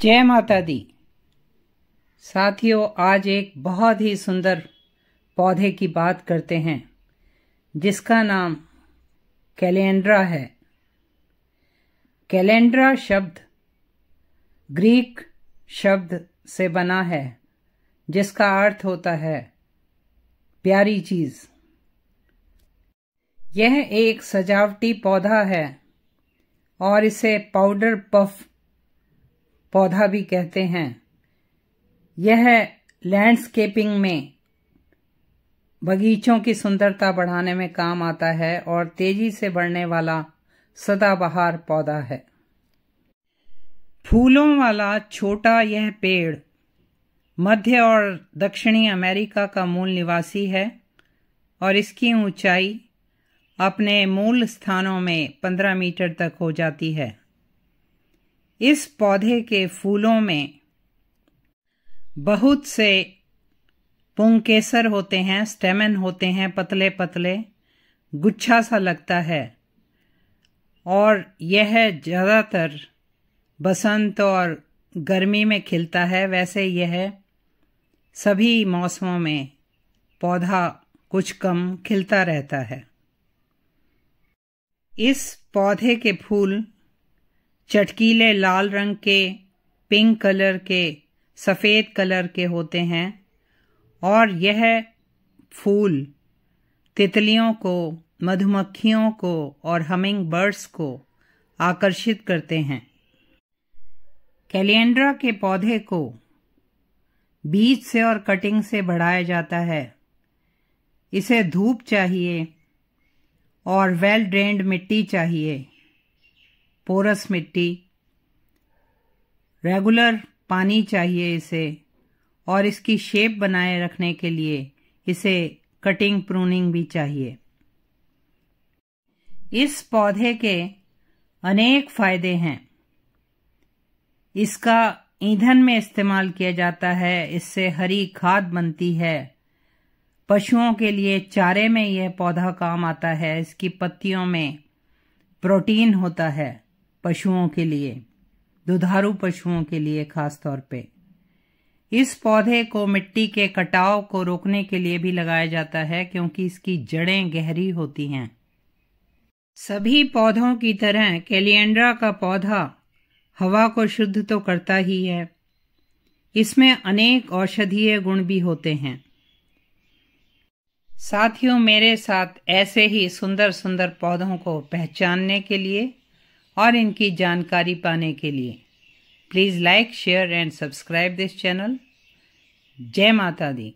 जय माता दी साथियों आज एक बहुत ही सुंदर पौधे की बात करते हैं जिसका नाम कैलेंड्रा है कैलेंड्रा शब्द ग्रीक शब्द से बना है जिसका अर्थ होता है प्यारी चीज यह एक सजावटी पौधा है और इसे पाउडर पफ पौधा भी कहते हैं यह लैंडस्केपिंग में बगीचों की सुंदरता बढ़ाने में काम आता है और तेजी से बढ़ने वाला सदाबहार पौधा है फूलों वाला छोटा यह पेड़ मध्य और दक्षिणी अमेरिका का मूल निवासी है और इसकी ऊंचाई अपने मूल स्थानों में 15 मीटर तक हो जाती है इस पौधे के फूलों में बहुत से पुंकेसर होते हैं स्टेमन होते हैं पतले पतले गुच्छा सा लगता है और यह ज़्यादातर बसंत और गर्मी में खिलता है वैसे यह सभी मौसमों में पौधा कुछ कम खिलता रहता है इस पौधे के फूल चटकीले लाल रंग के पिंक कलर के सफ़ेद कलर के होते हैं और यह फूल तितलियों को मधुमक्खियों को और हमिंग बर्ड्स को आकर्षित करते हैं कैलेंड्रा के पौधे को बीज से और कटिंग से बढ़ाया जाता है इसे धूप चाहिए और वेल ड्रेन्ड मिट्टी चाहिए पोरस मिट्टी रेगुलर पानी चाहिए इसे और इसकी शेप बनाए रखने के लिए इसे कटिंग प्रूनिंग भी चाहिए इस पौधे के अनेक फायदे हैं इसका ईंधन में इस्तेमाल किया जाता है इससे हरी खाद बनती है पशुओं के लिए चारे में यह पौधा काम आता है इसकी पत्तियों में प्रोटीन होता है पशुओं के लिए दुधारू पशुओं के लिए खास तौर पे इस पौधे को मिट्टी के कटाव को रोकने के लिए भी लगाया जाता है क्योंकि इसकी जड़ें गहरी होती हैं सभी पौधों की तरह कैलिएंड्रा का पौधा हवा को शुद्ध तो करता ही है इसमें अनेक औषधीय गुण भी होते हैं साथियों मेरे साथ ऐसे ही सुंदर सुंदर पौधों को पहचानने के लिए और इनकी जानकारी पाने के लिए please like share and subscribe this channel जय माता दी